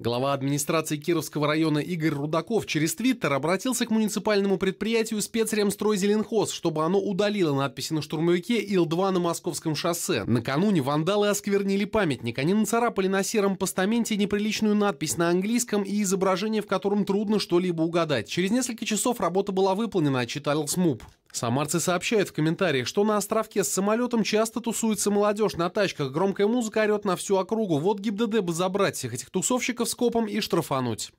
Глава администрации Кировского района Игорь Рудаков через Твиттер обратился к муниципальному предприятию Спецремстрой Зеленхоз, чтобы оно удалило надписи на штурмовике Ил-2 на Московском шоссе. Накануне вандалы осквернили памятник. Они нацарапали на сером постаменте неприличную надпись на английском и изображение, в котором трудно что-либо угадать. Через несколько часов работа была выполнена, отчитал СМУП. Самарцы сообщают в комментариях, что на островке с самолетом часто тусуется молодежь на тачках, громкая музыка орет на всю округу. Вот ГИБДД бы забрать всех этих тусовщиков с копом и штрафануть.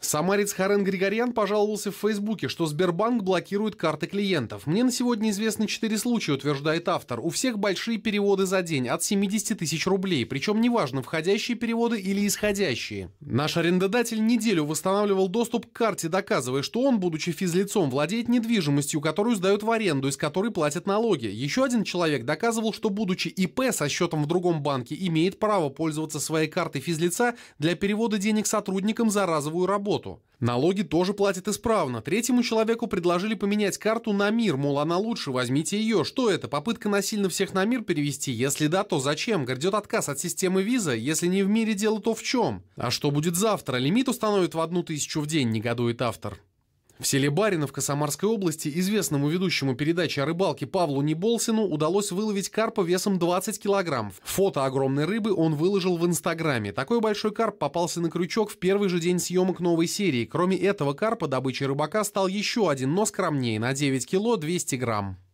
Самарец Харен Григорьян пожаловался в Фейсбуке, что Сбербанк блокирует карты клиентов. Мне на сегодня известны четыре случая, утверждает автор. У всех большие переводы за день, от 70 тысяч рублей. Причем неважно, входящие переводы или исходящие. Наш арендодатель неделю восстанавливал доступ к карте, доказывая, что он, будучи физлицом, владеет недвижимостью, которую сдают в аренду, из которой платят налоги. Еще один человек доказывал, что, будучи ИП со счетом в другом банке, имеет право пользоваться своей картой физлица для перевода денег сотрудникам за разовую работу работу. Налоги тоже платит исправно. Третьему человеку предложили поменять карту на мир, мол, она лучше, возьмите ее. Что это, попытка насильно всех на мир перевести? Если да, то зачем? Грядет отказ от системы виза? Если не в мире дело, то в чем? А что будет завтра? Лимит установят в одну тысячу в день, негодует автор. В селе Баринов Косомарской области известному ведущему передачи о рыбалке Павлу Неболсину удалось выловить карпа весом 20 килограмм. Фото огромной рыбы он выложил в Инстаграме. Такой большой карп попался на крючок в первый же день съемок новой серии. Кроме этого карпа добычей рыбака стал еще один, но скромнее, на 9 кило 200 грамм.